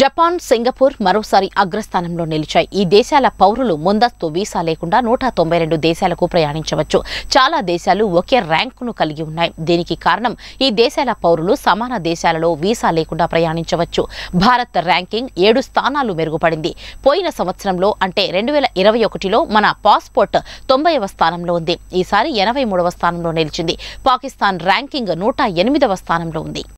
Japan Singapore మరోసారి అగ్రస్థానంలో నిలిచాయి ఈ దేశాల పౌరులు ముందస్తు వీసా లేకుండా నూట తొంభై రెండు దేశాలకు ప్రయాణించవచ్చు చాలా దేశాలు ఒకే ర్యాంకును కలిగి ఉన్నాయి దీనికి కారణం ఈ దేశాల పౌరులు సమాన దేశాలలో వీసా లేకుండా ప్రయాణించవచ్చు భారత్ ర్యాంకింగ్ ఏడు స్థానాలు మెరుగుపడింది పోయిన సంవత్సరంలో అంటే రెండు వేల ఇరవై ఒకటిలో మన పాస్పోర్ట్ తొంభైవ స్థానంలో ఉంది ఈసారి ఎనభై మూడవ స్థానంలో నిలిచింది పాకిస్తాన్ ర్యాంకింగ్ నూట ఎనిమిదవ స్థానంలో ఉంది